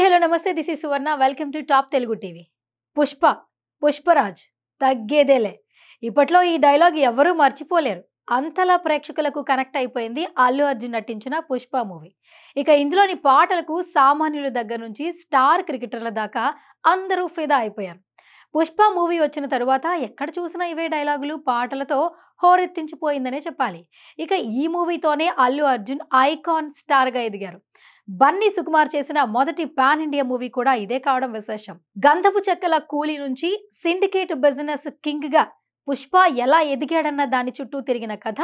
hi hello నమస్తే this is Suvarna welcome to top Telugu TV Pushpa Pushparaj తగ్గేదేలే ఇప్పట్లో ఈ డైలాగ్ ఎవరూ మర్చిపోలేరు అంతలా ప్రేక్షకులకు కనెక్ట్ అయిపోయింది అల్లు అర్జున్ నటించిన పుష్ప మూవీ ఇక ఇందులోని పాటలకు సామాన్యుల దగ్గర నుంచి స్టార్ క్రికెటర్ల దాకా అందరూ ఫిదా అయిపోయారు పుష్ప మూవీ వచ్చిన తరువాత ఎక్కడ చూసినా ఇవే డైలాగులు పాటలతో హోరెత్తించిపోయిందనే చెప్పాలి ఇక ఈ మూవీతోనే అల్లు అర్జున్ ఐకాన్ స్టార్గా ఎదిగారు బన్నీ సుకుమార్ చేసిన మొదటి పాన్ ఇండియా మూవీ కూడా ఇదే కావడం విశేషం గంధపు చెక్కల కూలీ నుంచి సిండికేట్ బిజినెస్ కింగ్ గా పుష్ప ఎలా ఎదిగాడన్న దాని చుట్టూ తిరిగిన కథ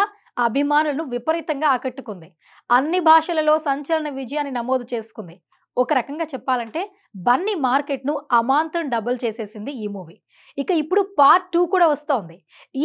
అభిమానులను విపరీతంగా ఆకట్టుకుంది అన్ని భాషలలో సంచలన విజయాన్ని నమోదు చేసుకుంది ఒక రకంగా చెప్పాలంటే బన్నీ మార్కెట్ను అమాంతం డబుల్ చేసేసింది ఈ మూవీ ఇక ఇప్పుడు పార్ట్ టూ కూడా వస్తోంది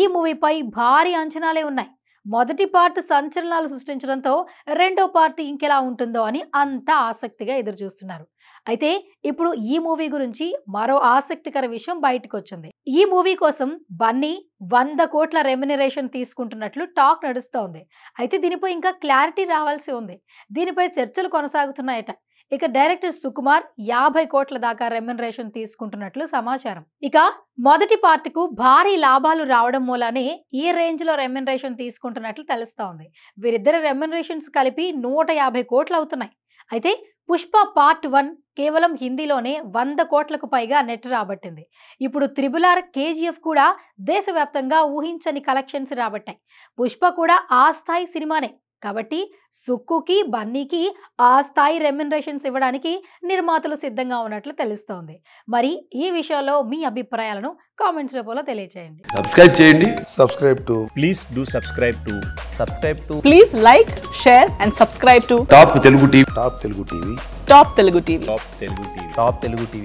ఈ మూవీపై భారీ అంచనాలే ఉన్నాయి మొదటి పార్ట్ సంచలనాలు సృష్టించడంతో రెండో పార్ట్ ఇంకెలా ఉంటుందో అని అంతా ఆసక్తిగా ఎదురు చూస్తున్నారు అయితే ఇప్పుడు ఈ మూవీ గురించి మరో ఆసక్తికర విషయం బయటకు వచ్చింది ఈ మూవీ కోసం బన్నీ వంద కోట్ల రెమ్యునరేషన్ తీసుకుంటున్నట్లు టాక్ నడుస్తోంది అయితే దీనిపై ఇంకా క్లారిటీ రావాల్సి ఉంది దీనిపై చర్చలు కొనసాగుతున్నాయట ఇక డైరెక్టర్ సుకుమార్ యాభై కోట్ల దాకా రెమ్యునరేషన్ తీసుకుంటున్నట్లు సమాచారం ఇక మొదటి పార్ట్కు భారీ లాభాలు రావడం మూలానే ఈ రేంజ్లో రెమ్యునరేషన్ తీసుకుంటున్నట్లు తెలుస్తోంది వీరిద్దరు రెమ్యునరేషన్స్ కలిపి నూట యాభై కోట్లు అవుతున్నాయి అయితే పుష్ప పార్ట్ వన్ కేవలం హిందీలోనే వంద కోట్లకు పైగా నెట్ రాబట్టింది ఇప్పుడు త్రిబులార్ కేజీఎఫ్ కూడా దేశవ్యాప్తంగా ఊహించని కలెక్షన్స్ రాబట్టాయి పుష్ప కూడా ఆ స్థాయి సినిమానే కాబట్టి సుక్కుకి బన్నీకి ఆ స్థాయి రెమ్యునరేషన్స్ ఇవ్వడానికి నిర్మాతలు సిద్ధంగా ఉన్నట్లు తెలుస్తోంది మరి ఈ విషయంలో మీ అభిప్రాయాలను కామెంట్స్ రూపంలో తెలియజేయండి సబ్స్క్రైబ్ చేయండి subscribe to please do subscribe to subscribe to please like share and subscribe to top Telugu TV top Telugu TV top Telugu TV top Telugu TV top Telugu TV